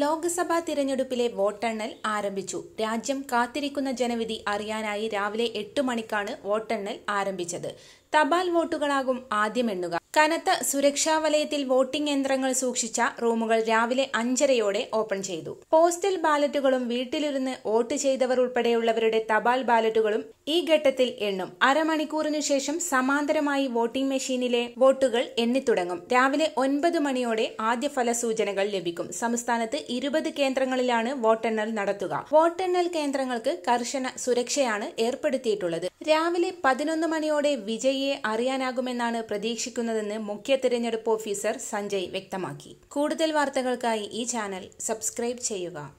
ലോക്സഭാ തിരഞ്ഞെടുപ്പിലെ വോട്ടെണ്ണൽ ആരംഭിച്ചു രാജ്യം കാത്തിരിക്കുന്ന ജനവിധി അറിയാനായി രാവിലെ എട്ട് മണിക്കാണ് വോട്ടെണ്ണൽ ആരംഭിച്ചത് തപാൽ വോട്ടുകളാകും ആദ്യം എണ്ണുക കനത്ത സുരക്ഷാ വലയത്തിൽ വോട്ടിംഗ് യന്ത്രങ്ങൾ സൂക്ഷിച്ച റൂമുകൾ രാവിലെ അഞ്ചരയോടെ ഓപ്പൺ ചെയ്തു പോസ്റ്റൽ ബാലറ്റുകളും വീട്ടിലിരുന്ന് വോട്ട് ചെയ്തവർ ഉൾപ്പെടെയുള്ളവരുടെ തപാൽ ബാലറ്റുകളും ഈ ഘട്ടത്തിൽ എണ്ണും അരമണിക്കൂറിനു ശേഷം സമാന്തരമായി വോട്ടിംഗ് മെഷീനിലെ വോട്ടുകൾ എണ്ണിത്തുടങ്ങും രാവിലെ ഒൻപത് മണിയോടെ ആദ്യ ഫലസൂചനകൾ ലഭിക്കും സംസ്ഥാനത്ത് ഇരുപത് കേന്ദ്രങ്ങളിലാണ് വോട്ടെണ്ണൽ നടത്തുക വോട്ടെണ്ണൽ കേന്ദ്രങ്ങൾക്ക് കർശന സുരക്ഷയാണ് ഏർപ്പെടുത്തിയിട്ടുള്ളത് രാവിലെ പതിനൊന്ന് മണിയോടെ വിജയിയെ അറിയാനാകുമെന്നാണ് പ്രതീക്ഷിക്കുന്നത് നൽകുന്നതെന്ന് മുഖ്യ തിരഞ്ഞെടുപ്പ് ഓഫീസർ സഞ്ജയ് വ്യക്തമാക്കി കൂടുതൽ വാർത്തകൾക്കായി ഈ ചാനൽ സബ്സ്ക്രൈബ് ചെയ്യുക